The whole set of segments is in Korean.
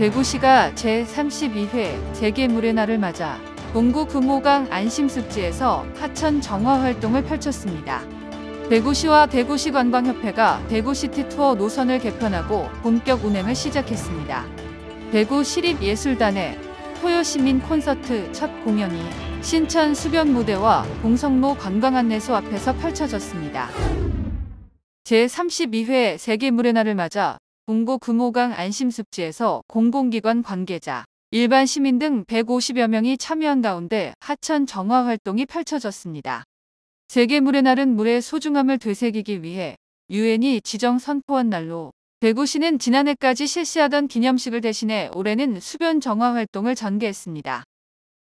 대구시가 제32회 재개물의 날을 맞아 동구 금호강 안심습지에서 하천 정화 활동을 펼쳤습니다. 대구시와 대구시 관광협회가 대구시티 투어 노선을 개편하고 본격 운행을 시작했습니다. 대구 시립예술단의 토요시민 콘서트 첫 공연이 신천 수변 무대와 동성로 관광안내소 앞에서 펼쳐졌습니다. 제32회 세계물의 날을 맞아 동부 금호강 안심습지에서 공공기관 관계자, 일반 시민 등 150여 명이 참여한 가운데 하천 정화 활동이 펼쳐졌습니다. 세계물의 날은 물의 소중함을 되새기기 위해 유엔이 지정 선포한 날로 대구시는 지난해까지 실시하던 기념식을 대신해 올해는 수변 정화 활동을 전개했습니다.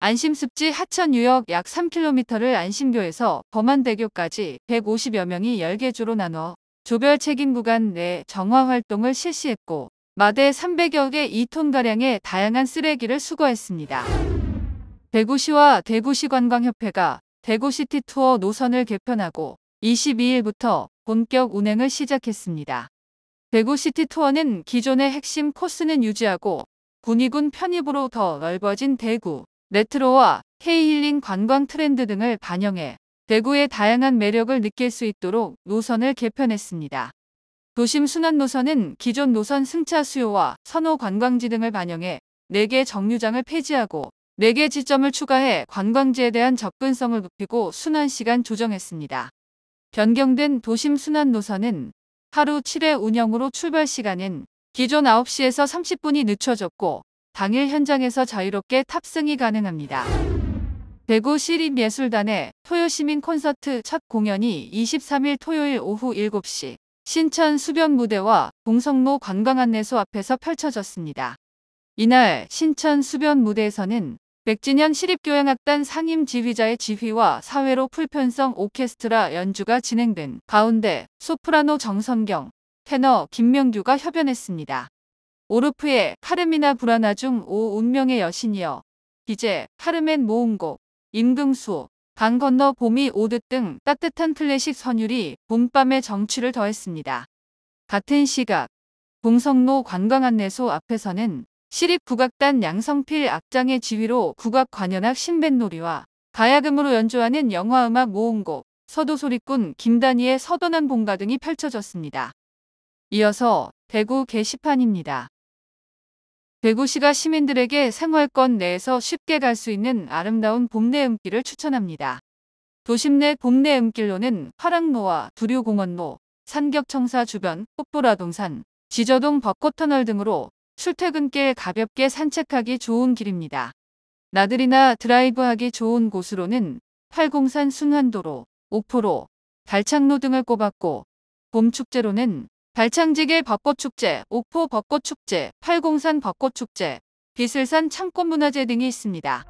안심습지 하천 유역 약 3km를 안심교에서 범안대교까지 150여 명이 1 0개주로 나눠 조별 책임 구간 내 정화 활동을 실시했고 마대 300여 개 2톤가량의 다양한 쓰레기를 수거했습니다. 대구시와 대구시 관광협회가 대구시티 투어 노선을 개편하고 22일부터 본격 운행을 시작했습니다. 대구시티 투어는 기존의 핵심 코스는 유지하고 군위군 편입으로 더 넓어진 대구, 레트로와 K힐링 관광 트렌드 등을 반영해 대구의 다양한 매력을 느낄 수 있도록 노선을 개편했습니다. 도심 순환 노선은 기존 노선 승차 수요와 선호 관광지 등을 반영해 4개 정류장을 폐지하고 4개 지점을 추가해 관광지에 대한 접근성을 높이고 순환 시간 조정했습니다. 변경된 도심 순환 노선은 하루 7회 운영으로 출발 시간은 기존 9시에서 30분이 늦춰졌고 당일 현장에서 자유롭게 탑승이 가능합니다. 대구 시립예술단의 토요시민 콘서트 첫 공연이 23일 토요일 오후 7시 신천 수변 무대와 동성로 관광안내소 앞에서 펼쳐졌습니다. 이날 신천 수변 무대에서는 백진현 시립교향악단 상임 지휘자의 지휘와 사회로 풀편성 오케스트라 연주가 진행된 가운데 소프라노 정선경, 테너 김명규가 협연했습니다. 오르프의 카르미나 브라나 중 오 운명의 여신이여, 이제 카르멘 모음곡, 임금수, 강 건너 봄이 오듯 등 따뜻한 클래식 선율이 봄밤의 정취를 더했습니다. 같은 시각, 봉성로 관광안내소 앞에서는 시립국악단 양성필 악장의 지휘로 국악 관현악 신뱃놀이와 가야금으로 연주하는 영화음악 모음곡, 서도소리꾼 김단희의 서도난 봉가 등이 펼쳐졌습니다. 이어서 대구 게시판입니다. 대구시가 시민들에게 생활권 내에서 쉽게 갈 수 있는 아름다운 봄내 음길을 추천합니다. 도심 내 봄내 음길로는 화랑로와 두류공원로, 산격청사 주변, 꽃보라동산, 지저동 벚꽃터널 등으로 출퇴근길 가볍게 산책하기 좋은 길입니다. 나들이나 드라이브하기 좋은 곳으로는 팔공산 순환도로, 오프로 달창로 등을 꼽았고 봄축제로는 발창지계 벚꽃축제, 옥포 벚꽃축제, 팔공산 벚꽃축제, 비슬산 창꽃문화제 등이 있습니다.